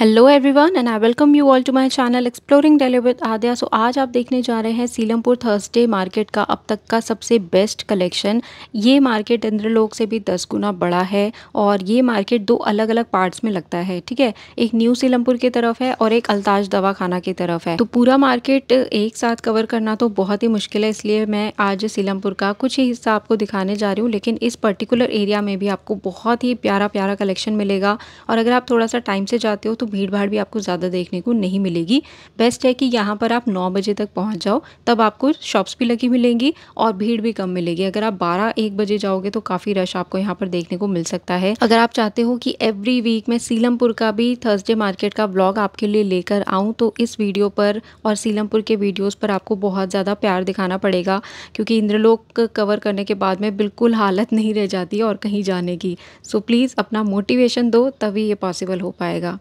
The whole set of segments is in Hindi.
hello everyone and I welcome you all to my channel exploring daily with Aadya so आज आप देखने जा रहे हैं सीलमपुर थर्सडे मार्केट का अब तक का सबसे बेस्ट कलेक्शन ये मार्केट इंद्रलोक से भी दस गुना बड़ा है और ये मार्केट दो अलग अलग पार्ट्स में लगता है ठीक है एक न्यू सीलमपुर की तरफ है और एक अल्ताज दवाखाना की तरफ है तो पूरा मार्केट एक साथ कवर करना तो बहुत ही मुश्किल है इसलिए मैं आज सीलमपुर का कुछ ही हिस्सा आपको दिखाने जा रही हूँ लेकिन इस पर्टिकुलर एरिया में भी आपको बहुत ही प्यारा प्यारा कलेक्शन मिलेगा और अगर आप थोड़ा सा टाइम से जाते हो तो भीड़ भाड़ भी आपको ज़्यादा देखने को नहीं मिलेगी बेस्ट है कि यहाँ पर आप नौ बजे तक पहुँच जाओ तब आपको शॉप्स भी लगी मिलेंगी और भीड़ भी कम मिलेगी अगर आप बारह एक बजे जाओगे तो काफ़ी रश आपको यहाँ पर देखने को मिल सकता है अगर आप चाहते हो कि एवरी वीक मैं सीलमपुर का भी थर्सडे मार्केट का ब्लॉग आपके लिए लेकर आऊँ तो इस वीडियो पर और सीलमपुर के वीडियोज़ पर आपको बहुत ज़्यादा प्यार दिखाना पड़ेगा क्योंकि इंद्रलोक कवर करने के बाद में बिल्कुल हालत नहीं रह जाती और कहीं जाने की सो प्लीज़ अपना मोटिवेशन दो तभी ये पॉसिबल हो पाएगा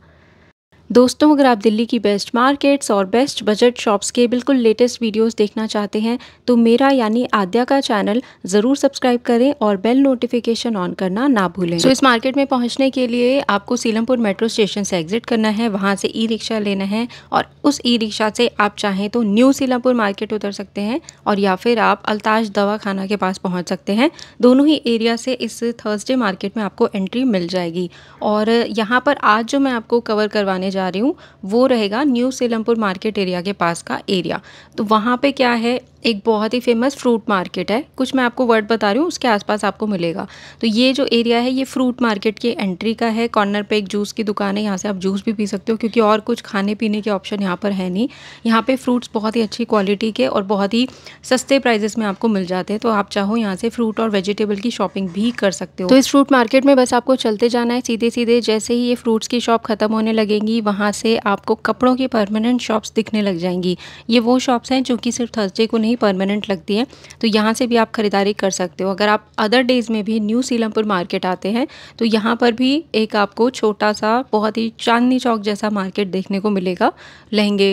दोस्तों अगर आप दिल्ली की बेस्ट मार्केट्स और बेस्ट बजट शॉप्स के बिल्कुल लेटेस्ट वीडियोस देखना चाहते हैं तो मेरा यानी आद्या का चैनल ज़रूर सब्सक्राइब करें और बेल नोटिफिकेशन ऑन करना ना भूलें तो so, इस मार्केट में पहुंचने के लिए आपको सीलमपुर मेट्रो स्टेशन से एग्जिट करना है वहाँ से ई रिक्शा लेना है और उस ई रिक्शा से आप चाहें तो न्यू सीलमपुर मार्केट उतर सकते हैं और या फिर आप अल्ताज दवा के पास पहुँच सकते हैं दोनों ही एरिया से इस थर्सडे मार्केट में आपको एंट्री मिल जाएगी और यहाँ पर आज जो मैं आपको कवर करवाने जा रही हूँ वो रहेगा न्यू सेलमपुर मार्केट एरिया के पास का एरिया तो वहाँ पे क्या है एक बहुत ही फेमस फ्रूट मार्केट है कुछ मैं आपको वर्ड बता रही हूँ उसके आसपास आपको मिलेगा तो ये जो एरिया है ये फ्रूट मार्केट की एंट्री का है कॉर्नर पे एक जूस की दुकान है यहाँ से आप जूस भी पी सकते हो क्योंकि और कुछ खाने पीने के ऑप्शन यहाँ पर है नहीं यहाँ पे फ्रूट्स बहुत ही अच्छी क्वालिटी के और बहुत ही सस्ते प्राइजेस में आपको मिल जाते हैं तो आप चाहो यहाँ से फ्रूट और वेजिटेबल की शॉपिंग भी कर सकते हो तो इस फ्रूट मार्केट में बस आपको चलते जाना है सीधे सीधे जैसे ही ये फ्रूट्स की शॉप ख़त्म होने लगेंगी वहाँ से आपको कपड़ों की परमानेंट शॉप्स दिखने लग जाएंगी ये वो शॉप्स हैं जो कि सिर्फ थर्सडे को नहीं परमानेंट लगती है तो यहाँ से भी आप ख़रीदारी कर सकते हो अगर आप अदर डेज़ में भी न्यू सीलमपुर मार्केट आते हैं तो यहाँ पर भी एक आपको छोटा सा बहुत ही चांदनी चौक जैसा मार्केट देखने को मिलेगा लहंगे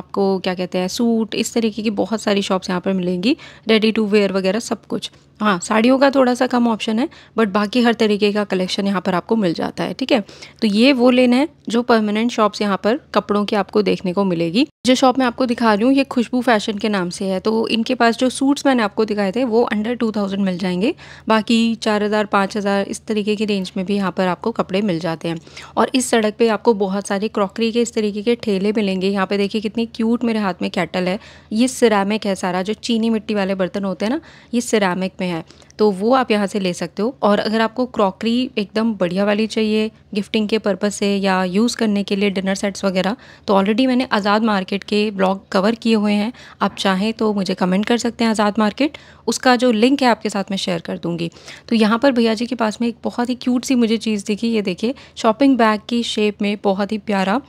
आपको क्या कहते हैं सूट इस तरीके की बहुत सारी शॉप्स यहाँ पर मिलेंगी रेडी टू वेयर वगैरह सब कुछ हाँ साड़ियों का थोड़ा सा कम ऑप्शन है बट बाकी हर तरीके का कलेक्शन यहाँ पर आपको मिल जाता है ठीक है तो ये वो लेन है जो परमानेंट शॉप्स यहाँ पर कपड़ों की आपको देखने को मिलेगी जो शॉप मैं आपको दिखा रही हूँ ये खुशबू फैशन के नाम से है तो इनके पास जो सूट्स मैंने आपको दिखाए थे वो अंडर टू थाउजेंड मिल जाएंगे बाकी चार हज़ार पाँच हज़ार इस तरीके की रेंज में भी यहाँ पर आपको कपड़े मिल जाते हैं और इस सड़क पर आपको बहुत सारे क्रॉकरी के इस तरीके के ठेले मिलेंगे यहाँ पर देखिए कितनी क्यूट मेरे हाथ में कैटल है ये सिरामिक है सारा जो चीनी मिट्टी वाले बर्तन होते हैं ना ये सिरामिक में है तो वो आप यहाँ से ले सकते हो और अगर आपको क्रॉकरी एकदम बढ़िया वाली चाहिए गिफ्टिंग के पर्पज़ से या यूज़ करने के लिए डिनर सेट्स वगैरह तो ऑलरेडी मैंने आज़ाद मार्केट के ब्लॉग कवर किए हुए हैं आप चाहें तो मुझे कमेंट कर सकते हैं आज़ाद मार्केट उसका जो लिंक है आपके साथ मैं शेयर कर दूँगी तो यहाँ पर भैया जी के पास में एक बहुत ही क्यूट सी मुझे चीज़ दिखी ये देखिए शॉपिंग बैग की शेप में बहुत ही प्यारा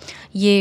ये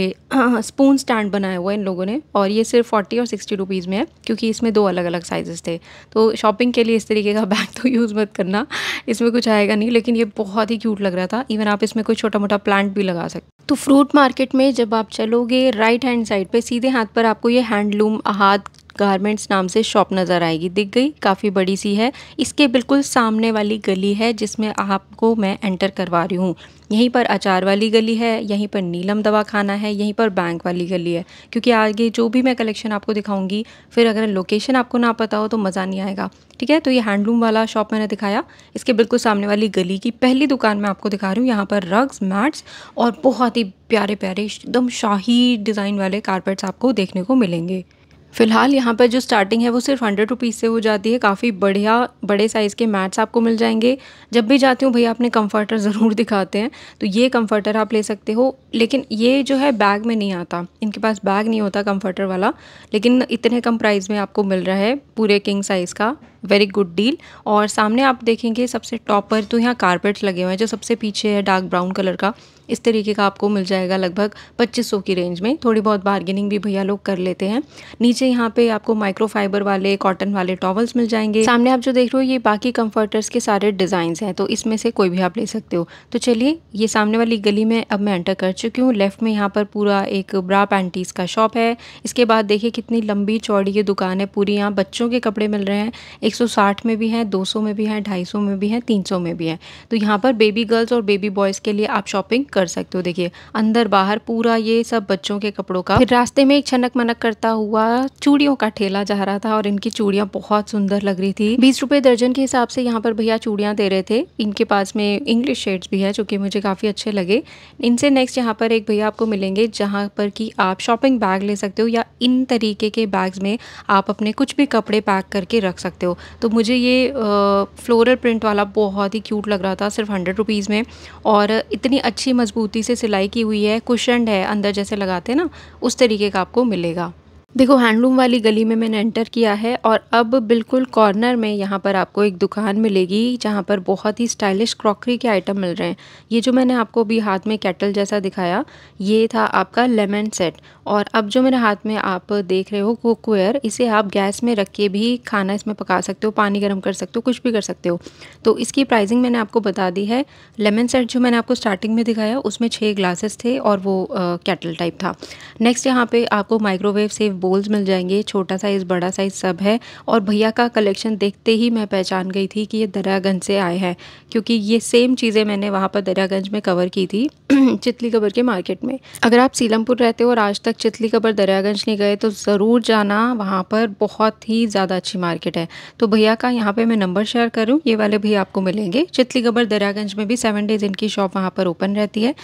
स्पून स्टैंड बनाया हुआ है इन लोगों ने और ये सिर्फ फोर्टी और सिक्सटी रुपीज़ में है क्योंकि इसमें दो अलग अलग साइजेस थे तो शॉपिंग के लिए इस तरीके का बैग तो यूज़ मत करना इसमें कुछ आएगा नहीं लेकिन ये बहुत ही क्यूट लग रहा था इवन आप इसमें कोई छोटा मोटा प्लांट भी लगा सकते तो फ्रूट मार्केट में जब आप चलोगे राइट हैंड साइड पे सीधे हाथ पर आपको ये हैंडलूम हाथ गारमेंट्स नाम से शॉप नज़र आएगी दिख गई काफ़ी बड़ी सी है इसके बिल्कुल सामने वाली गली है जिसमें आपको मैं एंटर करवा रही हूँ यहीं पर अचार वाली गली है यहीं पर नीलम दवा खाना है यहीं पर बैंक वाली गली है क्योंकि आगे जो भी मैं कलेक्शन आपको दिखाऊंगी फिर अगर लोकेशन आपको ना पता हो तो मज़ा नहीं आएगा ठीक है तो ये हैंडलूम वाला शॉप मैंने दिखाया इसके बिल्कुल सामने वाली गली की पहली दुकान मैं आपको दिखा रही हूँ यहाँ पर रग्स मैट्स और बहुत ही प्यारे प्यारे एकदम शाही डिज़ाइन वाले कारपेट्स आपको देखने को मिलेंगे फ़िलहाल यहाँ पर जो स्टार्टिंग है वो सिर्फ हंड्रेड रुपीज़ से हो जाती है काफ़ी बढ़िया बड़े साइज़ के मैट्स आपको मिल जाएंगे जब भी जाती हूँ भैया अपने कंफर्टर ज़रूर दिखाते हैं तो ये कंफर्टर आप ले सकते हो लेकिन ये जो है बैग में नहीं आता इनके पास बैग नहीं होता कंफर्टर वाला लेकिन इतने कम प्राइस में आपको मिल रहा है पूरे किंग साइज़ का वेरी गुड डील और सामने आप देखेंगे सबसे टॉप पर तो यहाँ कारपेट्स लगे हुए हैं जो सबसे पीछे है डार्क ब्राउन कलर का इस तरीके का आपको मिल जाएगा लगभग 2500 की रेंज में थोड़ी बहुत बार्गेनिंग भी भैया लोग कर लेते हैं नीचे यहाँ पे आपको माइक्रो फाइबर वाले कॉटन वाले टॉवल्स मिल जाएंगे सामने आप जो देख रहे हो ये बाकी कंफर्टर्स के सारे डिज़ाइन हैं तो इसमें से कोई भी आप ले सकते हो तो चलिए ये सामने वाली गली में अब मैं एंटर कर चुकी हूँ लेफ्ट में यहाँ पर पूरा एक ब्रा पैंटीज़ का शॉप है इसके बाद देखिए कितनी लंबी चौड़ी ये दुकान है पूरी यहाँ बच्चों के कपड़े मिल रहे हैं एक 160 में भी हैं 200 में भी हैं 250 में भी हैं 300 में भी हैं तो यहाँ पर बेबी गर्ल्स और बेबी बॉयज़ के लिए आप शॉपिंग कर सकते हो देखिए अंदर बाहर पूरा ये सब बच्चों के कपड़ों का फिर रास्ते में एक छनक मनक करता हुआ चूड़ियों का ठेला जा रहा था और इनकी चूड़ियाँ बहुत सुंदर लग रही थी बीस रुपये दर्जन के हिसाब से यहाँ पर भैया चूड़ियाँ दे रहे थे इनके पास में इंग्लिश शेड्स भी है जो कि मुझे काफ़ी अच्छे लगे इनसे नेक्स्ट यहाँ पर एक भैया आपको मिलेंगे जहाँ पर कि आप शॉपिंग बैग ले सकते हो या इन तरीके के बैग्स में आप अपने कुछ भी कपड़े पैक करके रख सकते हो तो मुझे ये फ्लोरल प्रिंट वाला बहुत ही क्यूट लग रहा था सिर्फ हंड्रेड रुपीज़ में और इतनी अच्छी मजबूती से सिलाई की हुई है कुशनड है अंदर जैसे लगाते हैं ना उस तरीके का आपको मिलेगा देखो हैंडलूम वाली गली में मैंने एंटर किया है और अब बिल्कुल कॉर्नर में यहाँ पर आपको एक दुकान मिलेगी जहाँ पर बहुत ही स्टाइलिश क्रॉकरी के आइटम मिल रहे हैं ये जो मैंने आपको अभी हाथ में कैटल जैसा दिखाया ये था आपका लेमन सेट और अब जो मेरे हाथ में आप देख रहे हो कुकवेयर इसे आप गैस में रख के भी खाना इसमें पका सकते हो पानी गर्म कर सकते हो कुछ भी कर सकते हो तो इसकी प्राइजिंग मैंने आपको बता दी है लेमन सेट जो मैंने आपको स्टार्टिंग में दिखाया उसमें छः ग्लासेस थे और वो कैटल टाइप था नेक्स्ट यहाँ पर आपको माइक्रोवेव सेव बोल्स मिल जाएंगे छोटा साइज़ बड़ा साइज़ सब है और भैया का कलेक्शन देखते ही मैं पहचान गई थी कि ये दरियागंज से आए हैं क्योंकि ये सेम चीज़ें मैंने वहाँ पर दरियागंज में कवर की थी चितली कबर के मार्केट में अगर आप सीलमपुर रहते हो और आज तक चितली कबर दरियागंज नहीं गए तो ज़रूर जाना वहाँ पर बहुत ही ज़्यादा अच्छी मार्केट है तो भैया का यहाँ पर मैं नंबर शेयर करूँ ये वाले भी आपको मिलेंगे चितली कबर दरियागंज में भी सेवन डेज़ इनकी शॉप वहाँ पर ओपन रहती है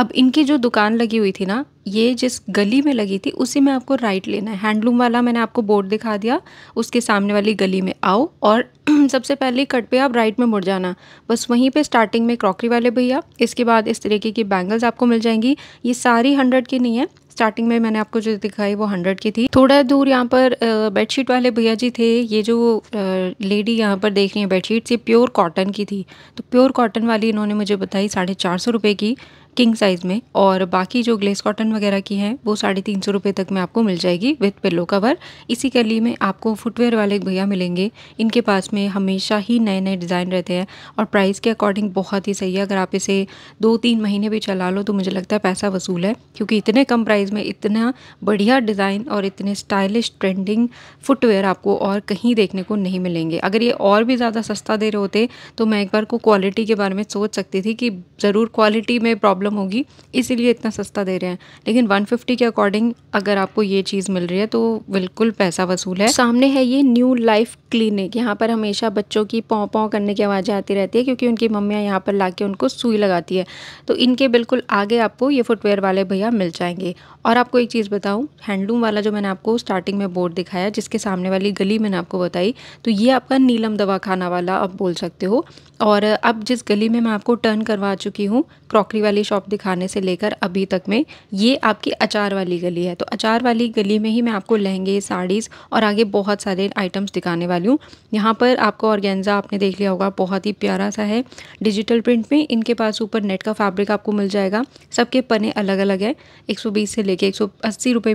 अब इनकी जो दुकान लगी हुई थी ना ये जिस गली में लगी थी उसी में आपको राइट लेना है हैंडलूम वाला मैंने आपको बोर्ड दिखा दिया उसके सामने वाली गली में आओ और सबसे पहले कट पे आप राइट में मुड़ जाना बस वहीं पे स्टार्टिंग में क्रॉकरी वाले भैया इसके बाद इस तरीके की बैंगल्स आपको मिल जाएंगी ये सारी हंड्रेड की नहीं है स्टार्टिंग में मैंने आपको जो दिखाई वो हंड्रेड की थी थोड़ा दूर यहाँ पर बेडशीट वाले भैया जी थे ये जो लेडी यहाँ पर देख रही है बेडशीट ये प्योर कॉटन की थी तो प्योर कॉटन वाली इन्होंने मुझे बताई साढ़े चार सौ रुपये की किंग साइज़ में और बाकी जो ग्लेस कॉटन वगैरह की हैं वो साढ़े तीन सौ रुपये तक में आपको मिल जाएगी विथ पिल्लो कवर इसी कली में आपको फुटवेयर वाले एक भैया मिलेंगे इनके पास में हमेशा ही नए नए डिज़ाइन रहते हैं और प्राइस के अकॉर्डिंग बहुत ही सही है अगर आप इसे दो तीन महीने भी चला लो तो मुझे लगता है पैसा वसूल है क्योंकि इतने कम प्राइस में इतना बढ़िया डिज़ाइन और इतने स्टाइलिश ट्रेंडिंग फुटवेयर आपको और कहीं देखने को नहीं मिलेंगे अगर ये और भी ज़्यादा सस्ता दे रहे होते तो मैं एक बार को क्वालिटी के बारे में सोच सकती थी कि ज़रूर क्वालिटी में प्रॉब्लम प्रॉब्लम होगी इसीलिए इतना सस्ता दे रहे हैं लेकिन 150 के अकॉर्डिंग अगर आपको ये चीज़ मिल रही है तो बिल्कुल पैसा वसूल है सामने है ये न्यू लाइफ क्लिनिक यहाँ पर हमेशा बच्चों की पौ पौ करने की आवाज़ें आती रहती है क्योंकि उनकी मम्मियाँ यहाँ पर ला उनको सुई लगाती है तो इनके बिल्कुल आगे आपको ये फुटवेयर वाले भैया मिल जाएंगे और आपको एक चीज़ बताऊँ हैंडलूम वाला जो मैंने आपको स्टार्टिंग में बोर्ड दिखाया जिसके सामने वाली गली मैंने आपको बताई तो ये आपका नीलम दवाखाना वाला आप बोल सकते हो और अब जिस गली में मैं आपको टर्न करवा चुकी हूँ क्रॉकरी वाली शॉप दिखाने से लेकर अभी तक में ये आपकी अचार वाली गली है तो अचार वाली गली में ही मैं आपको लहंगे साड़ीज़ और आगे बहुत सारे आइटम्स दिखाने वाली हूँ यहाँ पर आपको ऑर्गेन्जा आपने देख लिया होगा बहुत ही प्यारा सा है डिजिटल प्रिंट में इनके पास ऊपर नेट का फैब्रिक आपको मिल जाएगा सबके पने अलग अलग है एक से लेके एक सौ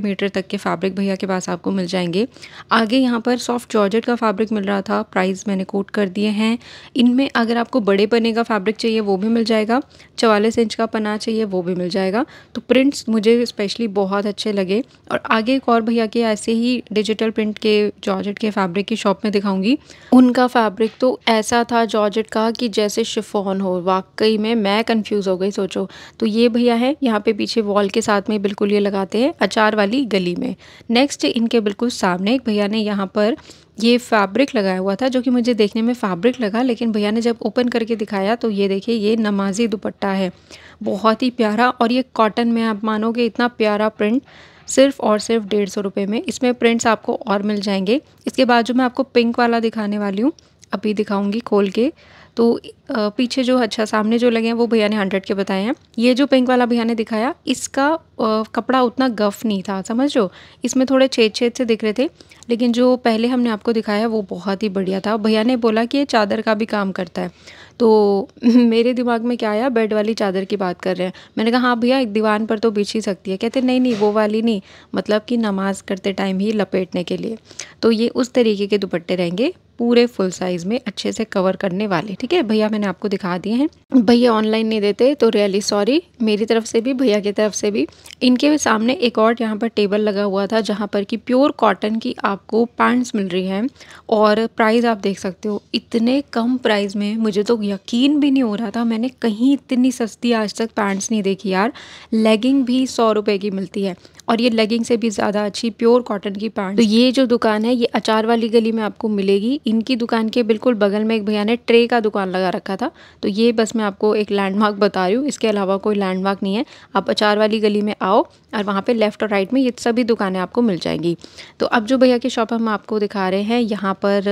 मीटर तक के फैब्रिक भैया के पास आपको मिल जाएंगे आगे यहाँ पर सॉफ्ट जॉर्जेट का फैब्रिक मिल रहा था प्राइस मैंने कोट कर दिए हैं इनमें अगर अगर आपको बड़े पने का फैब्रिक चाहिए वो भी मिल जाएगा चवालीस इंच का पना चाहिए वो भी मिल जाएगा तो प्रिंट्स मुझे स्पेशली बहुत अच्छे लगे और आगे एक और भैया के ऐसे ही डिजिटल प्रिंट के जॉर्जेट के फैब्रिक की शॉप में दिखाऊंगी उनका फैब्रिक तो ऐसा था जॉर्जेट का कि जैसे शिफॉन हो वाकई में मैं कन्फ्यूज़ हो गई सोचो तो ये भैया है यहाँ पे पीछे वॉल के साथ में बिल्कुल ये लगाते हैं अचार वाली गली में नेक्स्ट इनके बिल्कुल सामने एक भैया ने यहाँ पर ये फैब्रिक लगाया हुआ था जो कि मुझे देखने में फैब्रिक लगा लेकिन भैया ने जब ओपन करके दिखाया तो ये देखिए ये नमाजी दुपट्टा है बहुत ही प्यारा और ये कॉटन में आप मानोगे इतना प्यारा प्रिंट सिर्फ और सिर्फ डेढ़ सौ रुपये में इसमें प्रिंट्स आपको और मिल जाएंगे इसके बाद जो मैं आपको पिंक वाला दिखाने वाली हूँ अभी दिखाऊँगी खोल के तो पीछे जो अच्छा सामने जो लगे हैं वो भैया ने हंड्रेड के बताए हैं ये जो पिंक वाला भैया ने दिखाया इसका कपड़ा उतना गफ नहीं था समझ लो इसमें थोड़े छेद छेद से दिख रहे थे लेकिन जो पहले हमने आपको दिखाया वो बहुत ही बढ़िया था भैया ने बोला कि ये चादर का भी काम करता है तो मेरे दिमाग में क्या आया बेड वाली चादर की बात कर रहे हैं मैंने कहा हाँ भैया एक दीवान पर तो बिछ ही सकती है कहते नहीं नहीं वो वाली नहीं मतलब कि नमाज़ करते टाइम ही लपेटने के लिए तो ये उस तरीके के दुपट्टे रहेंगे पूरे फुल साइज़ में अच्छे से कवर करने वाले ठीक है भैया मैंने आपको दिखा दिए हैं भैया ऑनलाइन नहीं देते तो रियली सॉरी मेरी तरफ से भी भैया की तरफ से भी इनके सामने एक और यहाँ पर टेबल लगा हुआ था जहाँ पर कि प्योर कॉटन की आपको पैंट्स मिल रही हैं और प्राइस आप देख सकते हो इतने कम प्राइस में मुझे तो यकीन भी नहीं हो रहा था मैंने कहीं इतनी सस्ती आज तक पैंट्स नहीं देखी यार लेगिंग भी सौ रुपए की मिलती है और ये लेगिंग से भी ज़्यादा अच्छी प्योर कॉटन की पैंट तो ये जो दुकान है ये अचार वाली गली में आपको मिलेगी इनकी दुकान के बिल्कुल बगल में एक भैया ने ट्रे का दुकान लगा रखा था तो ये बस मैं आपको एक लैंडमार्क बता रही हूँ इसके अलावा कोई लैंडमार्क नहीं है आप अचार वाली गली में आओ और वहाँ पर लेफ़्ट और राइट में ये सभी दुकानें आपको मिल जाएंगी तो अब जो भैया की शॉप हम आपको दिखा रहे हैं यहाँ पर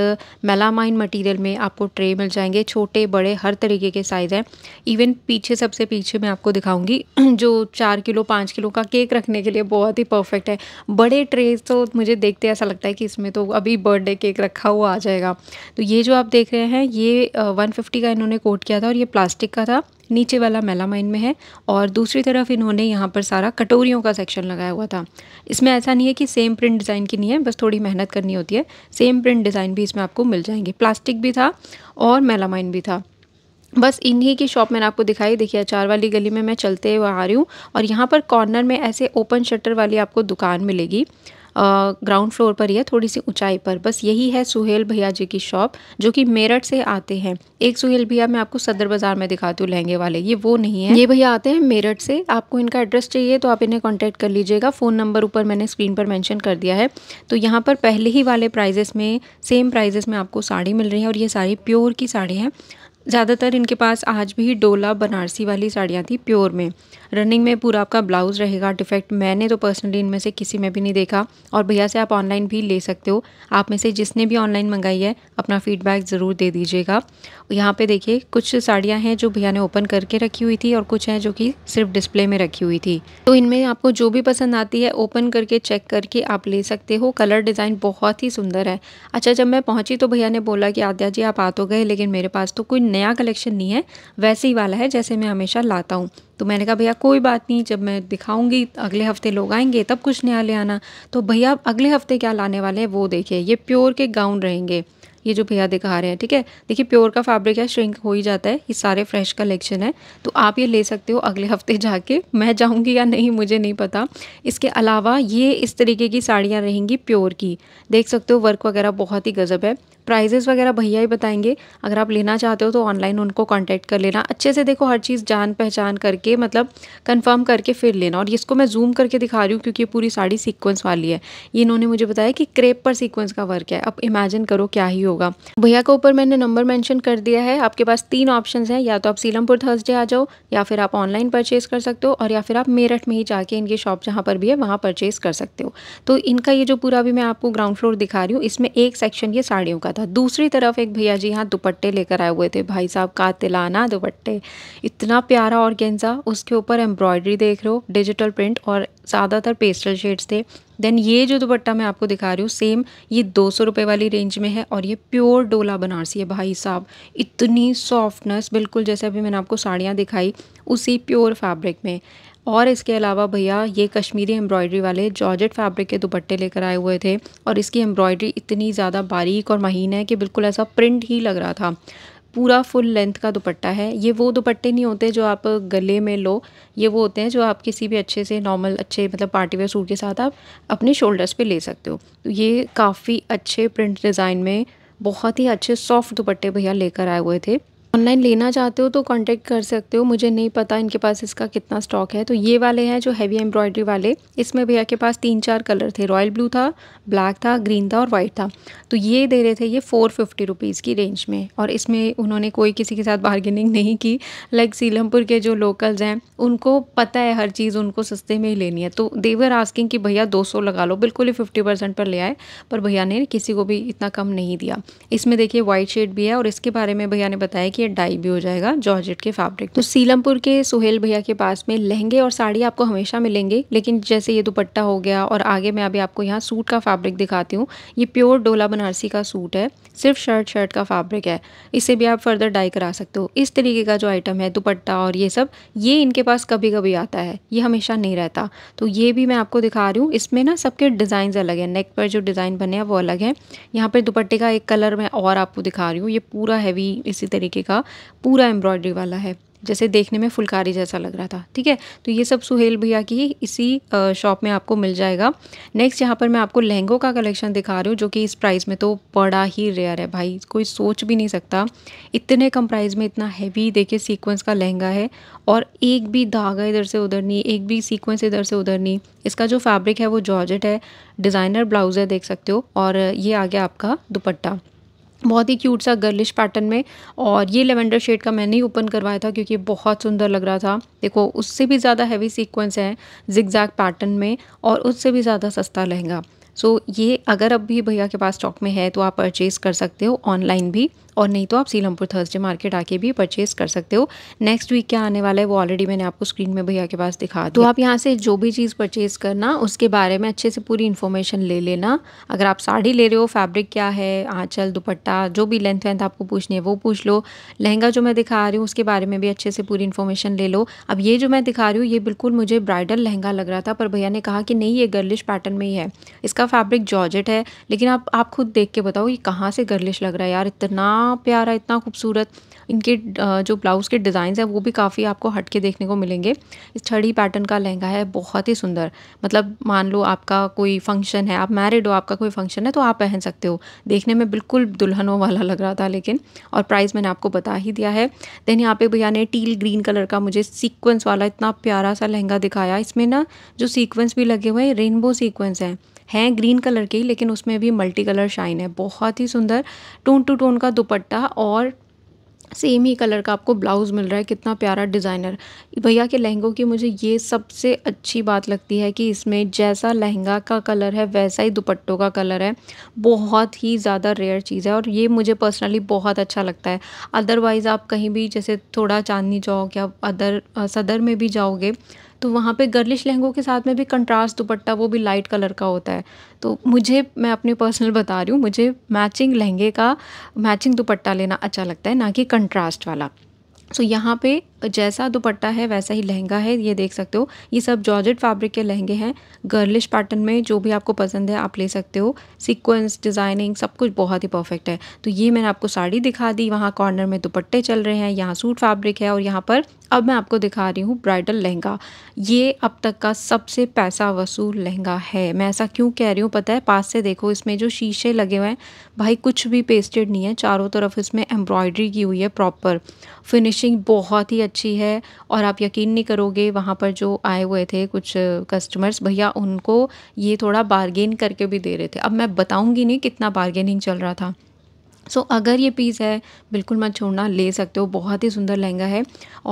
मेलामाइन मटीरियल में आपको ट्रे मिल जाएंगे छोटे बड़े बड़े हर तरीके के साइज़ हैं इवन पीछे सबसे पीछे मैं आपको दिखाऊंगी जो चार किलो पाँच किलो का केक रखने के लिए बहुत ही परफेक्ट है बड़े ट्रेस तो मुझे देखते ऐसा लगता है कि इसमें तो अभी बर्थडे केक रखा हुआ आ जाएगा तो ये जो आप देख रहे हैं ये वन का इन्होंने कोट किया था और ये प्लास्टिक का था नीचे वाला मेलामाइन में है और दूसरी तरफ इन्होंने यहाँ पर सारा कटोरियों का सेक्शन लगाया हुआ था इसमें ऐसा नहीं है कि सेम प्रिंट डिज़ाइन की नहीं है बस थोड़ी मेहनत करनी होती है सेम प्रिंट डिज़ाइन भी इसमें आपको मिल जाएंगे प्लास्टिक भी था और मेलामाइन भी था बस इन्हीं की शॉप मैंने आपको दिखाई देखिए अचार वाली गली में मैं चलते हुए आ रही हूँ और यहाँ पर कॉर्नर में ऐसे ओपन शटर वाली आपको दुकान मिलेगी ग्राउंड फ्लोर पर ही है थोड़ी सी ऊंचाई पर बस यही है सुहेल भैया जी की शॉप जो कि मेरठ से आते हैं एक सुहेल भैया मैं आपको सदर बाजार में दिखाती हूँ लहंगे वाले ये वो नहीं है ये भैया आते हैं मेरठ से आपको इनका एड्रेस चाहिए तो आप इन्हें कांटेक्ट कर लीजिएगा फ़ोन नंबर ऊपर मैंने स्क्रीन पर मैंशन कर दिया है तो यहाँ पर पहले ही वाले प्राइजेस में सेम प्राइजेस में आपको साड़ी मिल रही है और ये साड़ी प्योर की साड़ी है ज़्यादातर इनके पास आज भी डोला बनारसी वाली साड़ियाँ थी प्योर में रनिंग में पूरा आपका ब्लाउज़ रहेगा डिफेक्ट मैंने तो पर्सनली इनमें से किसी में भी नहीं देखा और भैया से आप ऑनलाइन भी ले सकते हो आप में से जिसने भी ऑनलाइन मंगाई है अपना फ़ीडबैक ज़रूर दे दीजिएगा यहाँ पे देखिए कुछ साड़ियाँ हैं जो भैया ने ओपन करके रखी हुई थी और कुछ हैं जो कि सिर्फ डिस्प्ले में रखी हुई थी तो इनमें आपको जो भी पसंद आती है ओपन करके चेक करके आप ले सकते हो कलर डिज़ाइन बहुत ही सुंदर है अच्छा जब मैं पहुँची तो भैया ने बोला कि आद्या जी आप आ तो गए लेकिन मेरे पास तो कोई नया कलेक्शन नहीं है वैसे ही वाला है जैसे मैं हमेशा लाता हूँ तो मैंने कहा भैया कोई बात नहीं जब मैं दिखाऊंगी अगले हफ्ते लोग आएंगे तब कुछ नया ले आना तो भैया अगले हफ्ते क्या लाने वाले हैं वो देखिए ये प्योर के गाउन रहेंगे ये जो भैया दिखा रहे हैं ठीक है देखिए प्योर का फैब्रिक है श्रिंक हो ही जाता है ये सारे फ्रेश कलेक्शन है तो आप ये ले सकते हो अगले हफ्ते जाके मैं जाऊँगी या नहीं मुझे नहीं पता इसके अलावा ये इस तरीके की साड़ियाँ रहेंगी प्योर की देख सकते हो वर्क वगैरह बहुत ही गजब है प्राइजेज़ वगैरह भैया ही बताएंगे अगर आप लेना चाहते हो तो ऑनलाइन उनको कांटेक्ट कर लेना अच्छे से देखो हर चीज़ जान पहचान करके मतलब कंफर्म करके फिर लेना और इसको मैं जूम करके दिखा रही हूँ क्योंकि ये पूरी साड़ी सीक्वेंस वाली है ये इन्होंने मुझे बताया कि क्रेप पर सीक्वेंस का वर्क है अब इमेजिन करो क्या ही हो होगा भैया के ऊपर मैंने नंबर मेंशन कर दिया है आपके पास तीन ऑप्शन हैं या तो आप सीलमपुर थर्सडे आ जाओ या फिर आप ऑनलाइन परचेज़ कर सकते हो और या फिर आप मेरठ में ही जाके इनकी शॉप जहाँ पर भी है वहाँ परचेज़ कर सकते हो तो इनका ये जो पूरा भी मैं आपको ग्राउंड फ्लोर दिखा रही हूँ इसमें एक सेक्शन ये साड़ियों का था दूसरी तरफ एक भैया जी यहाँ दुपट्टे लेकर आए हुए थे भाई साहब का तिलाना दुपट्टे इतना प्यारा और उसके ऊपर एम्ब्रॉयडरी देख रहे हो डिजिटल प्रिंट और ज़्यादातर पेस्टल शेड्स थे देन ये जो दुपट्टा मैं आपको दिखा रही हूँ सेम ये दो सौ रुपये वाली रेंज में है और ये प्योर डोला बनारसी है भाई साहब इतनी सॉफ्टनेस बिल्कुल जैसे अभी मैंने आपको साड़ियाँ दिखाई उसी प्योर फैब्रिक में और इसके अलावा भैया ये कश्मीरी एम्ब्रॉयडरी वाले जॉर्जेट फैब्रिक के दुपट्टे लेकर आए हुए थे और इसकी एम्ब्रॉयडरी इतनी ज़्यादा बारीक और महीन है कि बिल्कुल ऐसा प्रिंट ही लग रहा था पूरा फुल लेंथ का दुपट्टा है ये वो दुपट्टे नहीं होते जो आप गले में लो ये वो होते हैं जो आप किसी भी अच्छे से नॉर्मल अच्छे मतलब पार्टी वेयर सूट के साथ आप अपने शोल्डर्स पे ले सकते हो तो ये काफ़ी अच्छे प्रिंट डिज़ाइन में बहुत ही अच्छे सॉफ्ट दुपट्टे भैया लेकर आए हुए थे ऑनलाइन लेना चाहते हो तो कांटेक्ट कर सकते हो मुझे नहीं पता इनके पास इसका कितना स्टॉक है तो ये वाले हैं जो हैवी एम्ब्रॉयडरी वाले इसमें भैया के पास तीन चार कलर थे रॉयल ब्लू था ब्लैक था ग्रीन था और वाइट था तो ये दे रहे थे ये फ़ोर फिफ्टी रुपीज़ की रेंज में और इसमें उन्होंने कोई किसी के साथ बार्गेनिंग नहीं की लाइक सीलमपुर के जो लोकल्स हैं उनको पता है हर चीज़ उनको सस्ते में ही लेनी है तो देवर आस्किंग कि भैया दो सौ लगा लो बिल्कुल ही फिफ्टी परसेंट पर ले आए पर भैया ने किसी को भी इतना कम नहीं दिया इसमें देखिए वाइट शेड भी है और इसके बारे में भैया ने बताया कि ये डाई भी हो जाएगा जॉर्जेट के फैब्रिक तो सीलमपुर के सुहेल भैया के पास में लहंगे और साड़ी आपको हमेशा मिलेंगे लेकिन जैसे ये दुपट्टा हो गया और आगे मैं अभी आपको यहाँ सूट का फैब्रिक दिखाती हूँ ये प्योर डोला बनारसी का सूट है सिर्फ शर्ट शर्ट का फैब्रिक है इसे भी आप फर्दर डाई करा सकते हो इस तरीके का जो आइटम है दुपट्टा और ये सब ये इनके पास कभी कभी आता है ये हमेशा नहीं रहता तो ये भी मैं आपको दिखा रही हूँ इसमें ना सबके डिज़ाइन अलग है नेक पर जो डिज़ाइन बने हैं वो अलग हैं यहाँ पर दुपट्टे का एक कलर मैं और आपको दिखा रही हूँ ये पूरा हैवी इसी तरीके का का पूरा एम्ब्रॉयडरी वाला है जैसे देखने में फुलकारी जैसा लग रहा था ठीक है तो ये सब सुहेल भैया की इसी शॉप में आपको मिल जाएगा नेक्स्ट यहाँ पर मैं आपको लहंगों का कलेक्शन दिखा रही हूँ जो कि इस प्राइस में तो बड़ा ही रेयर है भाई कोई सोच भी नहीं सकता इतने कम प्राइस में इतना हैवी देखिए सीक्वेंस का लहंगा है और एक भी धागा इधर से उधर नहीं एक भी सीक्वेंस इधर से उधर नहीं इसका जो फैब्रिक है वो जॉर्जेट है डिज़ाइनर ब्लाउज़ है देख सकते हो और ये आ गया आपका दुपट्टा बहुत ही क्यूट सा गर्लिश पैटर्न में और ये लेवेंडर शेड का मैंने ही ओपन करवाया था क्योंकि बहुत सुंदर लग रहा था देखो उससे भी ज़्यादा हैवी सीक्वेंस है जिगजैग पैटर्न में और उससे भी ज़्यादा सस्ता लहंगा सो so, ये अगर अब भी भैया के पास स्टॉक में है तो आप परचेज़ कर सकते हो ऑनलाइन भी और नहीं तो आप सीलमपुर थर्सडे मार्केट आके भी परचेज कर सकते हो नेक्स्ट वीक क्या आने वाला है वो ऑलरेडी मैंने आपको स्क्रीन में भैया के पास दिखा तो आप यहाँ से जो भी चीज़ परचेज करना उसके बारे में अच्छे से पूरी इन्फॉर्मेशन ले लेना अगर आप साड़ी ले रहे हो फैब्रिक क्या है आँचल दुपट्टा जो भी लेंथ वेंथ आपको पूछनी है वो पूछ लो लहंगा जो मैं दिखा रही हूँ उसके बारे में भी अच्छे से पूरी इन्फॉर्मेशन ले लो अब ये जो मैं दिखा रही हूँ ये बिल्कुल मुझे ब्राइडल लहंगा लग रहा था पर भैया ने कहा कि नहीं ये गर्लिश पैटर्न में ही है इसका फैब्रिक जॉर्जेट है लेकिन आप आप खुद देख के बताओ ये कहाँ से गर्लिश लग रहा है यार इतना इतना प्यारा इतना खूबसूरत इनके जो ब्लाउज़ के डिजाइन हैं वो भी काफ़ी आपको हट के देखने को मिलेंगे इस छड़ी पैटर्न का लहंगा है बहुत ही सुंदर मतलब मान लो आपका कोई फंक्शन है आप मैरिड हो आपका कोई फंक्शन है तो आप पहन सकते हो देखने में बिल्कुल दुल्हनों वाला लग रहा था लेकिन और प्राइस मैंने आपको बता ही दिया है देन यहाँ पे भैया ने टील ग्रीन कलर का मुझे सीक्वेंस वाला इतना प्यारा सा लहंगा दिखाया इसमें ना जो सीक्वेंस भी लगे हुए हैं रेनबो सीक्वेंस हैं हैं ग्रीन कलर के ही लेकिन उसमें भी मल्टी कलर शाइन है बहुत ही सुंदर टोन टू टोन का दुपट्टा और सेम ही कलर का आपको ब्लाउज़ मिल रहा है कितना प्यारा डिज़ाइनर भैया के लहंगों की मुझे ये सबसे अच्छी बात लगती है कि इसमें जैसा लहंगा का कलर है वैसा ही दुपट्टों का कलर है बहुत ही ज़्यादा रेयर चीज़ है और ये मुझे पर्सनली बहुत अच्छा लगता है अदरवाइज़ आप कहीं भी जैसे थोड़ा चांदनी चौक या अदर सदर में भी जाओगे तो वहाँ पे गर्लिश लहंगों के साथ में भी कंट्रास्ट दुपट्टा वो भी लाइट कलर का होता है तो मुझे मैं अपने पर्सनल बता रही हूँ मुझे मैचिंग लहंगे का मैचिंग दुपट्टा लेना अच्छा लगता है ना कि कंट्रास्ट वाला सो so, यहाँ पे जैसा दुपट्टा है वैसा ही लहंगा है ये देख सकते हो ये सब जॉर्जेट फैब्रिक के लहंगे हैं गर्लिश पैटर्न में जो भी आपको पसंद है आप ले सकते हो सीक्वेंस डिज़ाइनिंग सब कुछ बहुत ही परफेक्ट है तो ये मैंने आपको साड़ी दिखा दी वहाँ कॉर्नर में दुपट्टे चल रहे हैं यहाँ सूट फैब्रिक है और यहाँ पर अब मैं आपको दिखा रही हूँ ब्राइडल लहंगा ये अब तक का सबसे पैसा वसूल लहंगा है मैं ऐसा क्यों कह रही हूँ पता है पास से देखो इसमें जो शीशे लगे हुए हैं भाई कुछ भी पेस्टेड नहीं है चारों तरफ इसमें एम्ब्रॉयडरी की हुई है प्रॉपर फिनिशिंग बहुत ही अच्छी अच्छी है और आप यकीन नहीं करोगे वहाँ पर जो आए हुए थे कुछ कस्टमर्स भैया उनको ये थोड़ा बारगेन करके भी दे रहे थे अब मैं बताऊँगी नहीं कितना बारगेनिंग चल रहा था सो so, अगर ये पीस है बिल्कुल मत छोड़ना ले सकते हो बहुत ही सुंदर लहंगा है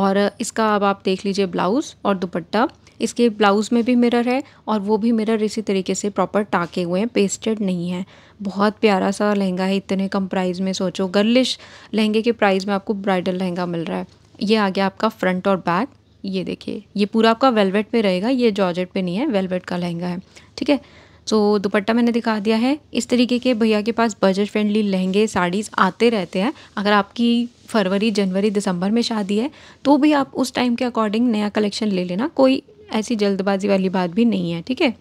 और इसका अब आप देख लीजिए ब्लाउज़ और दुपट्टा इसके ब्लाउज़ में भी मिरर है और वो भी मिरर इसी तरीके से प्रॉपर टाके हुए हैं पेस्टेड नहीं है बहुत प्यारा सा लहंगा है इतने कम प्राइस में सोचो गर्लिश लहंगे के प्राइस में आपको ब्राइडल लहंगा मिल रहा है ये आ गया आपका फ्रंट और बैक ये देखिए ये पूरा आपका वेलवेट पे रहेगा ये जॉर्जेट पे नहीं है वेलवेट का लहंगा है ठीक है सो so, दुपट्टा मैंने दिखा दिया है इस तरीके के भैया के पास बजट फ्रेंडली लहंगे साड़ीज़ आते रहते हैं अगर आपकी फरवरी जनवरी दिसंबर में शादी है तो भी आप उस टाइम के अकॉर्डिंग नया कलेक्शन ले लेना कोई ऐसी जल्दबाजी वाली बात भी नहीं है ठीक है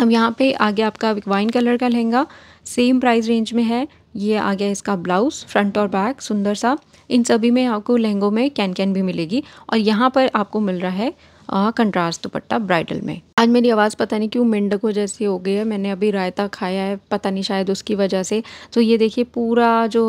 अब यहाँ पे आ गया आपका वाइन कलर का लहंगा सेम प्राइस रेंज में है ये आ गया इसका ब्लाउज़ फ्रंट और बैक सुंदर सा इन सभी में आपको लहंगों में कैन कैन भी मिलेगी और यहाँ पर आपको मिल रहा है कंट्रास्ट दुपट्टा ब्राइडल में आज मेरी आवाज़ पता नहीं क्यों मेंढकों जैसी हो गई है मैंने अभी रायता खाया है पता नहीं शायद उसकी वजह से तो ये देखिए पूरा जो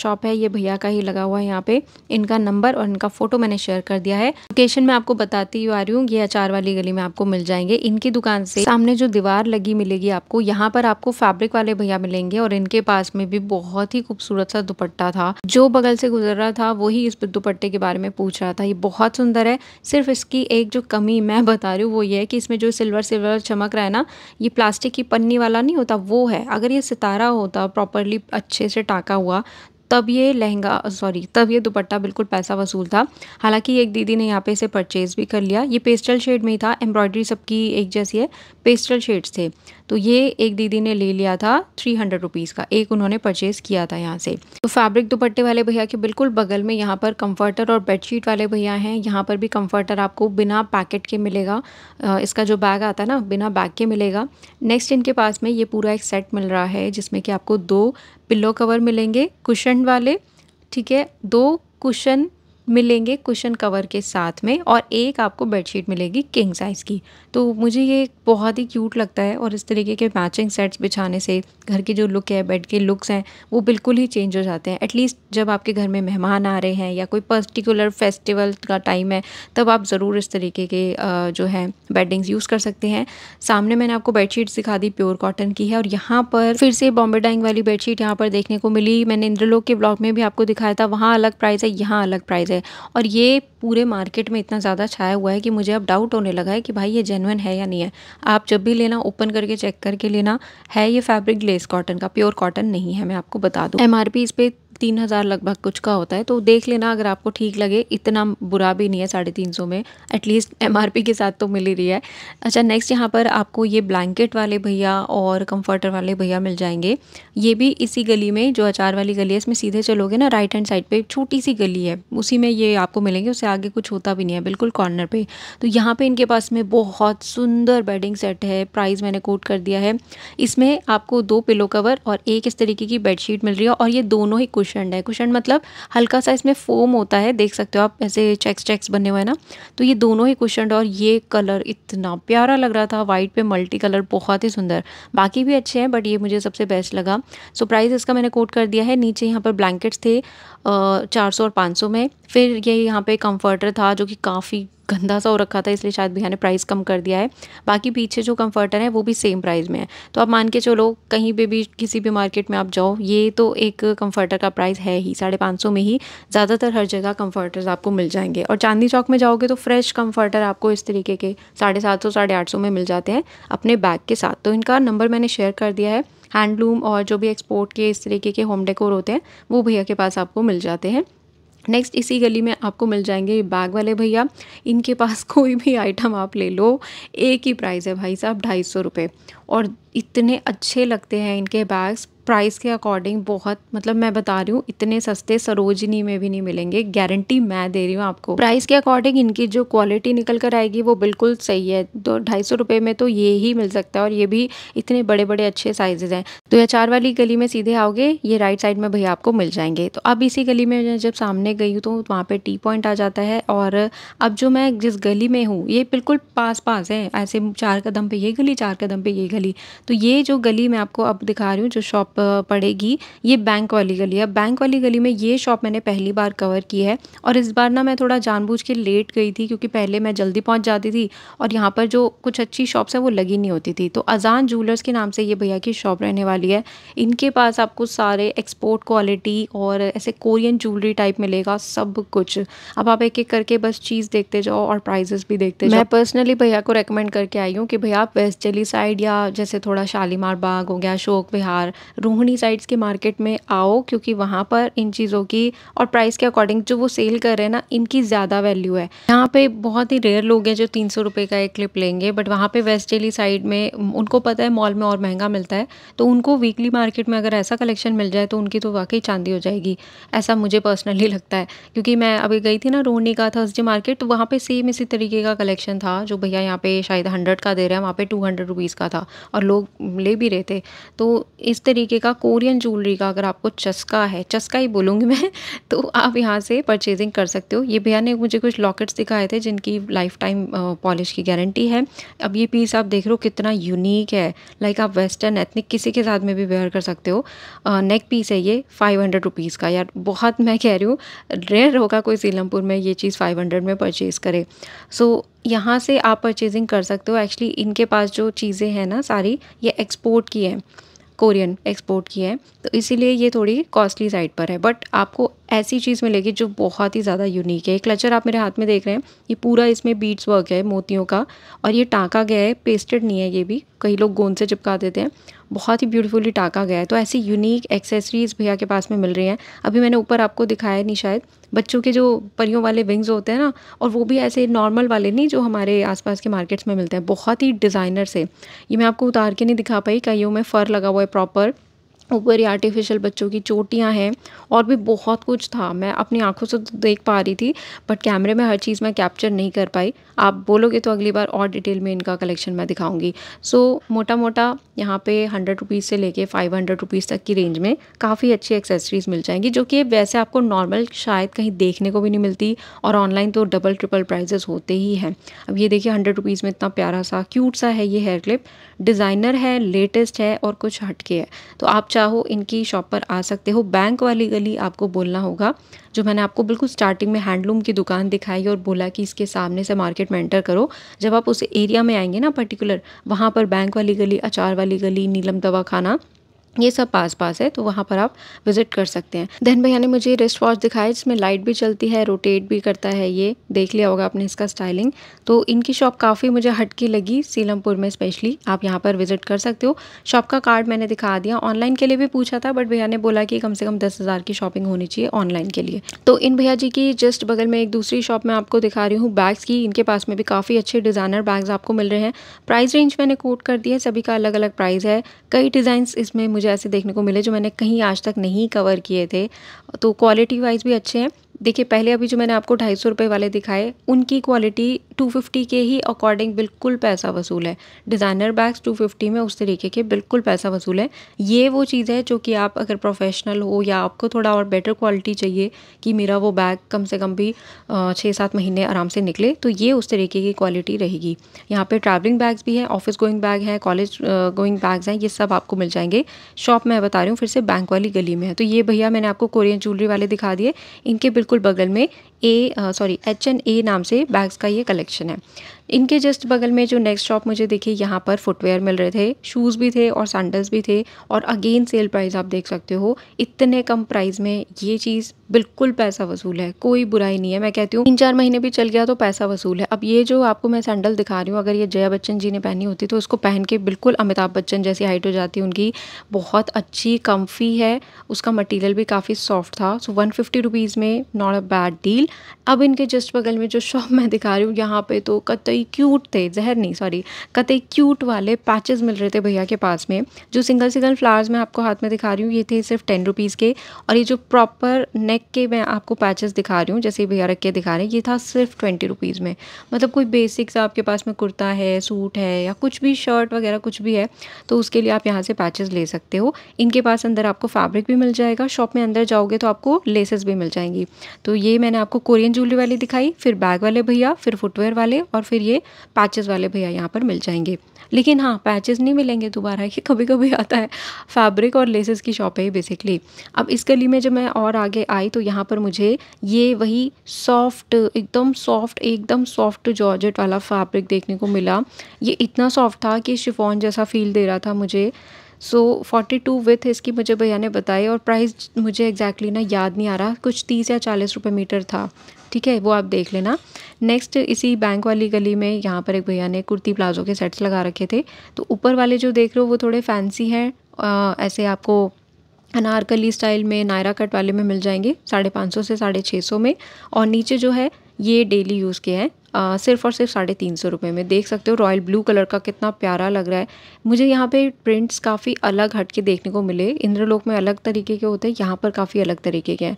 शॉप है ये भैया का ही लगा हुआ है यहाँ पे इनका नंबर और इनका फ़ोटो मैंने शेयर कर दिया है लोकेशन मैं आपको बताती आ रही हूँ ये अचार वाली गली में आपको मिल जाएंगे इनकी दुकान से सामने जो दीवार लगी मिलेगी आपको यहाँ पर आपको फैब्रिक वाले भैया मिलेंगे और इनके पास में भी बहुत ही खूबसूरत सा दुपट्टा था जो बगल से गुजर रहा था वही इस दुपट्टे के बारे में पूछ रहा था ये बहुत सुंदर है सिर्फ इसकी एक जो कमी मैं बता रही हूँ वो ये है कि इसमें जो सिल्वर सिल्वर चमक रहा है ना ये प्लास्टिक की पन्नी वाला नहीं होता वो है अगर ये सितारा होता प्रॉपरली अच्छे से टाका हुआ तब ये लहंगा सॉरी तब ये दुपट्टा बिल्कुल पैसा वसूल था हालांकि एक दीदी ने यहाँ पे इसे परचेज़ भी कर लिया ये पेस्टल शेड में ही था एम्ब्रॉयडरी सबकी एक जैसी है पेस्टल शेड्स थे तो ये एक दीदी ने ले लिया था थ्री हंड्रेड रुपीज़ का एक उन्होंने परचेज़ किया था यहाँ से तो फैब्रिक दुपट्टे वाले भैया के बिल्कुल बगल में यहाँ पर कम्फर्टर और बेडशीट वाले भैया हैं यहाँ पर भी कम्फर्टर आपको बिना पैकेट के मिलेगा इसका जो बैग आता है ना बिना बैग के मिलेगा नेक्स्ट इनके पास में ये पूरा एक सेट मिल रहा है जिसमें कि आपको दो पिल्लो कवर मिलेंगे कुशन वाले ठीक है दो कुशन मिलेंगे कुशन कवर के साथ में और एक आपको बेडशीट मिलेगी किंग साइज़ की तो मुझे ये बहुत ही क्यूट लगता है और इस तरीके के मैचिंग सेट्स बिछाने से घर की जो लुक है बेड के लुक्स हैं वो बिल्कुल ही चेंज हो जाते हैं एटलीस्ट जब आपके घर में मेहमान आ रहे हैं या कोई पर्टिकुलर फेस्टिवल का टाइम है तब आप ज़रूर इस तरीके के जो है बेडिंग्स यूज़ कर सकते हैं सामने मैंने आपको बेडशीट दिखा दी प्योर कॉटन की है और यहाँ पर फिर से बॉम्बे डाइंग वाली बेडशीट यहाँ पर देखने को मिली मैंने इंद्रलोक के ब्लॉग में भी आपको दिखाया था वहाँ अलग प्राइस है यहाँ अलग प्राइस है और ये पूरे मार्केट में इतना ज़्यादा छाया हुआ है कि मुझे अब डाउट होने लगा है कि भाई ये जेन जेनुअन है या नहीं है आप जब भी लेना ओपन करके चेक करके लेना है ये फैब्रिक ग्लेस कॉटन का प्योर कॉटन नहीं है मैं आपको बता दूँ एम आर पी इस पर तीन हज़ार लगभग कुछ का होता है तो देख लेना अगर आपको ठीक लगे इतना बुरा भी नहीं है साढ़े तीन सौ में एटलीस्ट एम के साथ तो मिल ही रही है अच्छा नेक्स्ट यहाँ पर आपको ये ब्लैंकेट वाले भैया और कम्फर्टर वाले भैया मिल जाएंगे ये भी इसी गली में जो अचार वाली गली है इसमें सीधे चलोगे ना राइट हैंड साइड पर छोटी सी गली है उसी में ये आपको मिलेंगे उससे आगे कुछ होता भी नहीं है बिल्कुल कॉर्नर पर तो यहाँ पर इनके पास में बहुत सुंदर बेडिंग सेट है प्राइस मैंने कोट कर दिया है इसमें आपको दो पिलो कवर और एक इस तरीके की बेडशीट मिल रही है और ये दोनों ही कुछ कुशंड है कुशंड मतलब हल्का सा इसमें फोम होता है देख सकते हो आप ऐसे चेक्स चेक्स बने हुए हैं ना तो ये दोनों ही कुशंड और ये कलर इतना प्यारा लग रहा था वाइट पे मल्टी कलर बहुत ही सुंदर बाकी भी अच्छे हैं बट ये मुझे सबसे बेस्ट लगा सो so, प्राइस इसका मैंने कोट कर दिया है नीचे यहाँ पर ब्लैंकेट्स थे चार सौ और पाँच सौ में फिर ये यहाँ पे कंफर्टर था जो कि काफ़ी गंदा सा हो रखा था इसलिए शायद भैया ने प्राइस कम कर दिया है बाकी पीछे जो कंफर्टर है वो भी सेम प्राइस में है तो आप मान के चलो कहीं पर भी किसी भी मार्केट में आप जाओ ये तो एक कंफर्टर का प्राइस है ही साढ़े पाँच सौ में ही ज़्यादातर हर जगह कंफर्टर्स आपको मिल जाएंगे और चांदनी चौक में जाओगे तो फ्रेश कंफर्टर आपको इस तरीके के साढ़े सात सौ साढ़े आठ सौ में मिल जाते हैं अपने बैग के साथ तो इनका नंबर मैंने शेयर कर दिया है हैंडलूम और जो भी एक्सपोर्ट के इस तरीके के होम डेकोर होते हैं वो भैया के पास आपको मिल जाते हैं नेक्स्ट इसी गली में आपको मिल जाएंगे ये बैग वाले भैया इनके पास कोई भी आइटम आप ले लो एक ही प्राइस है भाई साहब ढाई सौ रुपये और इतने अच्छे लगते हैं इनके बैग्स प्राइस के अकॉर्डिंग बहुत मतलब मैं बता रही हूँ इतने सस्ते सरोजनी में भी नहीं मिलेंगे गारंटी मैं दे रही हूँ आपको प्राइस के अकॉर्डिंग इनकी जो क्वालिटी निकल कर आएगी वो बिल्कुल सही है तो ढाई सौ रुपये में तो ये ही मिल सकता है और ये भी इतने बड़े बड़े अच्छे साइजेज हैं तो या चार वाली गली में सीधे आओगे ये राइट साइड में भैया आपको मिल जाएंगे तो अब इसी गली में जब सामने गई हूँ तो वहाँ पर टी पॉइंट आ जाता है और अब जो मैं जिस गली में हूँ ये बिल्कुल पास पास है ऐसे चार कदम पर ये गली चार कदम पर ये गली तो ये जो गली मैं आपको अब दिखा रही हूँ जो शॉप पड़ेगी ये बैंक वाली गली है बैंक वाली गली में ये शॉप मैंने पहली बार कवर की है और इस बार ना मैं थोड़ा जानबूझ के लेट गई थी क्योंकि पहले मैं जल्दी पहुँच जाती थी और यहाँ पर जो कुछ अच्छी शॉप्स हैं वो लगी नहीं होती थी तो अजान जूलर्स के नाम से ये भैया की शॉप रहने वाली है इनके पास आपको सारे एक्सपोर्ट क्वालिटी और ऐसे कोरियन ज्वेलरी टाइप मिलेगा सब कुछ अब आप एक एक करके बस चीज़ देखते जाओ और प्राइजेस भी देखते जाओ मैं पर्सनली भैया को रेकमेंड करके आई हूँ कि भैया आप वेस्ट दिल्ली साइड या जैसे थोड़ा शालीमार बाग हो गया अशोक विहार रोहिणी साइड्स के मार्केट में आओ क्योंकि वहाँ पर इन चीज़ों की और प्राइस के अकॉर्डिंग जो वो सेल कर रहे हैं ना इनकी ज़्यादा वैल्यू है यहाँ पे बहुत ही रेयर लोग हैं जो तीन सौ रुपये का एक क्लिप लेंगे बट वहाँ पे वेस्ट डेली साइड में उनको पता है मॉल में और महंगा मिलता है तो उनको वीकली मार्केट में अगर ऐसा कलेक्शन मिल जाए तो उनकी तो वाकई चांदी हो जाएगी ऐसा मुझे पर्सनली लगता है क्योंकि मैं अभी गई थी ना रोहनी का थर्सडे मार्केट तो वहाँ पर सेम इसी तरीके का कलेक्शन था जो भैया यहाँ पे शायद हंड्रेड का दे रहे हैं वहाँ पे टू हंड्रेड रुपीज़ का था और लोग ले भी रहे थे तो इस तरीके तरीके का कोरियन ज्वेलरी का अगर आपको चस्का है चस्का ही बोलूँगी मैं तो आप यहाँ से परचेजिंग कर सकते हो ये भैया ने मुझे कुछ लॉकेट्स दिखाए थे जिनकी लाइफ टाइम पॉलिश की गारंटी है अब ये पीस आप देख रहे हो कितना यूनिक है लाइक आप वेस्टर्न एथनिक किसी के साथ में भी वेयर कर सकते हो नेक पीस है ये फाइव हंड्रेड रुपीज़ का यार बहुत मैं कह रही हूँ रेयर होगा कोई सीलमपुर में ये चीज़ फाइव हंड्रेड में परचेज़ करे सो so, यहाँ से आप परचेजिंग कर सकते हो एक्चुअली इनके पास जो चीज़ें हैं ना सारी ये एक्सपोर्ट की हैं कोरियन एक्सपोर्ट किया है तो इसीलिए ये थोड़ी कॉस्टली साइड पर है बट आपको ऐसी चीज़ मिलेगी जो बहुत ही ज़्यादा यूनिक है एक क्लचर आप मेरे हाथ में देख रहे हैं ये पूरा इसमें बीट्स वर्क है मोतियों का और ये टाँका गया है पेस्टेड नहीं है ये भी कई लोग गोंद से चिपका देते हैं बहुत ही ब्यूटीफुली टाँका गया है तो ऐसी यूनिक एक्सेसरीज़ भैया के पास में मिल रही हैं अभी मैंने ऊपर आपको दिखाया नहीं शायद बच्चों के जो परियों वाले विंग्स होते हैं ना और वो भी ऐसे नॉर्मल वाले नहीं जो हमारे आसपास के मार्केट्स में मिलते हैं बहुत ही डिज़ाइनर से ये मैं आपको उतार के नहीं दिखा पाई कईयों में फ़र लगा हुआ है प्रॉपर ऊपर ही आर्टिफिशियल बच्चों की चोटियाँ हैं और भी बहुत कुछ था मैं अपनी आंखों से तो देख पा रही थी बट कैमरे में हर चीज़ मैं कैप्चर नहीं कर पाई आप बोलोगे तो अगली बार और डिटेल में इनका कलेक्शन मैं दिखाऊंगी सो so, मोटा मोटा यहाँ पे हंड्रेड रुपीज़ से लेके फाइव हंड्रेड रुपीज़ तक की रेंज में काफ़ी अच्छी एक्सेसरीज़ मिल जाएंगी जो कि वैसे आपको नॉर्मल शायद कहीं देखने को भी नहीं मिलती और ऑनलाइन तो डबल ट्रिपल प्राइजेस होते ही हैं अब ये देखिए हंड्रेड रुपीज़ में इतना प्यारा सा क्यूट सा है ये हेयर क्लिप डिज़ाइनर है लेटेस्ट है और कुछ हटके है तो आप चाहो इनकी शॉप पर आ सकते हो बैंक वाली गली आपको बोलना होगा जो मैंने आपको बिल्कुल स्टार्टिंग में हैंडलूम की दुकान दिखाई और बोला कि इसके सामने से मार्केट में एंटर करो जब आप उस एरिया में आएंगे ना पर्टिकुलर वहाँ पर बैंक वाली गली अचार वाली गली नीलम दवाखाना ये सब पास पास है तो वहाँ पर आप विजिट कर सकते हैं देन भैया ने मुझे रिस्ट वॉच दिखाया जिसमें लाइट भी चलती है रोटेट भी करता है ये देख लिया होगा आपने इसका स्टाइलिंग तो इनकी शॉप काफ़ी मुझे हटके लगी सीलमपुर में स्पेशली आप यहाँ पर विजिट कर सकते हो शॉप का कार्ड मैंने दिखा दिया ऑनलाइन के लिए भी पूछा था बट भैया ने बोला कि कम से कम दस हज़ार की शॉपिंग होनी चाहिए ऑनलाइन के लिए तो इन भैया जी की जस्ट बगल में एक दूसरी शॉप में आपको दिखा रही हूँ बैग्स की इनके पास में भी काफ़ी अच्छे डिज़ाइनर बैग्स आपको मिल रहे हैं प्राइस रेंज मैंने कोट कर दिया है सभी का अलग अलग प्राइस है कई डिज़ाइन इसमें मुझे मुझे ऐसे देखने को मिले जो मैंने कहीं आज तक नहीं कवर किए थे तो क्वालिटी वाइज भी अच्छे हैं देखिए पहले अभी जो मैंने आपको ढाई सौ रुपये वाले दिखाए उनकी क्वालिटी 250 के ही अकॉर्डिंग बिल्कुल पैसा वसूल है डिज़ाइनर बैग्स 250 में उस तरीके के बिल्कुल पैसा वसूल है ये वो चीज़ है जो कि आप अगर प्रोफेशनल हो या आपको थोड़ा और बेटर क्वालिटी चाहिए कि मेरा वो बैग कम से कम भी छः सात महीने आराम से निकले तो ये उस तरीके की क्वालिटी रहेगी यहाँ पर ट्रैवलिंग बैग्स भी हैं ऑफिस गोइंग बैग हैं कॉलेज गोइंग बैग्स हैं ये सब आपको मिल जाएंगे शॉप मैं बता रही हूँ फिर से बैंक वाली गली में है तो ये भैया मैंने आपको कोरियन ज्वेलरी वाले दिखा दिए इनके बिल्कुल बिल्कुल बगल में uh sorry H N A नाम से बैग्स का ये कलेक्शन है इनके जस्ट बगल में जो नेक्स्ट शॉप मुझे देखी यहाँ पर फुटवेयर मिल रहे थे शूज़ भी थे और सैंडल्स भी थे और अगेन सेल प्राइस आप देख सकते हो इतने कम प्राइस में ये चीज़ बिल्कुल पैसा वसूल है कोई बुराई नहीं है मैं कहती हूँ तीन चार महीने भी चल गया तो पैसा वसूल है अब ये जो आपको मैं सैंडल दिखा रही हूँ अगर ये जया बच्चन जी ने पहनी होती तो उसको पहन के बिल्कुल अमिताभ बच्चन जैसी हाइट हो जाती उनकी बहुत अच्छी कम्फी है उसका मटीरियल भी काफ़ी सॉफ्ट था सो वन फिफ्टी रुपीज़ में not a bad deal style अब इनके जस्ट बगल में जो शॉप मैं दिखा रही हूँ यहाँ पे तो कतई क्यूट थे जहर नहीं सॉरी कतई क्यूट वाले पैचेस मिल रहे थे भैया के पास में जो सिंगल सिंगल फ्लावर्स मैं आपको हाथ में दिखा रही हूँ ये थे सिर्फ टेन रुपीज़ के और ये जो प्रॉपर नेक के मैं आपको पैचेस दिखा रही हूँ जैसे भैया रख के दिखा रहे हैं ये था सिर्फ ट्वेंटी रुपीज़ में मतलब कोई बेसिक सा आपके पास में कुर्ता है सूट है या कुछ भी शर्ट वगैरह कुछ भी है तो उसके लिए आप यहाँ से पैचेस ले सकते हो इनके पास अंदर आपको फैब्रिक भी मिल जाएगा शॉप में अंदर जाओगे तो आपको लेसेस भी मिल जाएंगी तो ये मैंने आपको आपको कोरियन ज्वेलरी वाली दिखाई फिर बैग वाले भैया फिर फुटवेयर वाले और फिर ये पैचेस वाले भैया यहाँ पर मिल जाएंगे लेकिन हाँ पैचेस नहीं मिलेंगे दोबारा ये कभी कभी आता है फैब्रिक और लेसेस की शॉप है बेसिकली अब इस गली में जब मैं और आगे आई तो यहाँ पर मुझे ये वही सॉफ्ट एकदम सॉफ्ट एकदम सॉफ्ट जॉर्जेट वाला फैब्रिक देखने को मिला ये इतना सॉफ्ट था कि शिफॉन जैसा फील दे रहा था मुझे सो फोर्टी टू विथ इसकी मुझे भैया ने बताई और प्राइस मुझे एग्जैक्टली exactly ना याद नहीं आ रहा कुछ तीस या चालीस रुपये मीटर था ठीक है वो आप देख लेना नेक्स्ट इसी बैंक वाली गली में यहाँ पर एक भैया ने कुर्ती प्लाजो के सेट्स लगा रखे थे तो ऊपर वाले जो देख रहे हो वो थोड़े फैंसी हैं ऐसे आपको अनारकली स्टाइल में नायरा कट वाले में मिल जाएंगे साढ़े पाँच सौ से साढ़े छः सौ में और नीचे जो है ये डेली यूज़ के हैं आ, सिर्फ और सिर्फ साढ़े तीन सौ रुपये में देख सकते हो रॉयल ब्लू कलर का कितना प्यारा लग रहा है मुझे यहाँ पे प्रिंट्स काफ़ी अलग हट के देखने को मिले इंद्रलोक में अलग तरीके के होते हैं यहाँ पर काफ़ी अलग तरीके के हैं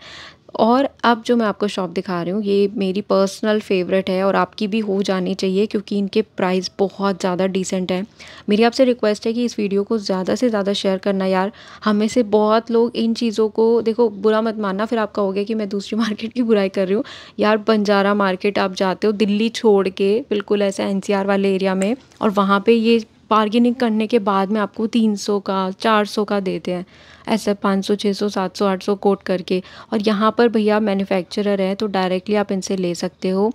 और अब जो मैं आपको शॉप दिखा रही हूँ ये मेरी पर्सनल फेवरेट है और आपकी भी हो जानी चाहिए क्योंकि इनके प्राइस बहुत ज़्यादा डिसेंट हैं मेरी आपसे रिक्वेस्ट है कि इस वीडियो को ज़्यादा से ज़्यादा शेयर करना यार हमें से बहुत लोग इन चीज़ों को देखो बुरा मत मानना फिर आपका हो गया कि मैं दूसरी मार्केट की बुराई कर रही हूँ यार बंजारा मार्केट आप जाते हो दिल्ली छोड़ के बिल्कुल ऐसे एन वाले एरिया में और वहाँ पर ये बार्गेनिंग करने के बाद में आपको तीन सौ का चार सौ का देते हैं ऐसा पाँच सौ छः सौ सात सौ आठ सौ कोट करके और यहाँ पर भैया मैन्युफैक्चरर है तो डायरेक्टली आप इनसे ले सकते हो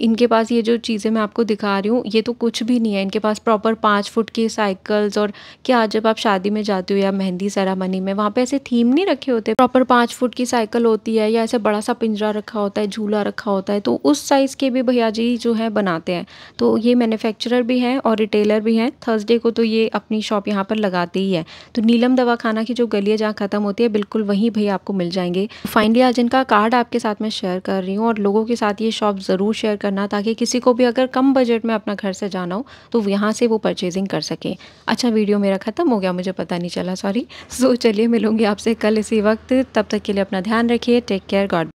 इनके पास ये जो चीज़ें मैं आपको दिखा रही हूँ ये तो कुछ भी नहीं है इनके पास प्रॉपर पाँच फुट की साइकिल्स और क्या जब आप शादी में जाते हो या मेहंदी सेरामनी में वहाँ पे ऐसे थीम नहीं रखे होते प्रॉपर पाँच फुट की साइकिल होती है या ऐसे बड़ा सा पिंजरा रखा होता है झूला रखा होता है तो उस साइज़ के भी भैया जी जो है बनाते हैं तो ये मैन्युफैक्चरर भी हैं और रिटेलर भी हैं थर्सडे को तो ये अपनी शॉप यहाँ पर लगाते ही है तो नीलम दवाखाना की जो गलियाँ जहाँ ख़त्म होती है बिल्कुल वहीं भैया आपको मिल जाएंगे फाइनली आज इनका कार्ड आपके साथ मैं शेयर कर रही हूँ और लोगों के साथ ये शॉप ज़रूर शेयर कर करना ताकि किसी को भी अगर कम बजट में अपना घर से जाना हो तो यहाँ से वो परचेजिंग कर सके अच्छा वीडियो मेरा ख़त्म हो गया मुझे पता नहीं चला सॉरी सो चलिए मिलूँगी आपसे कल इसी वक्त तब तक के लिए अपना ध्यान रखिए टेक केयर गॉड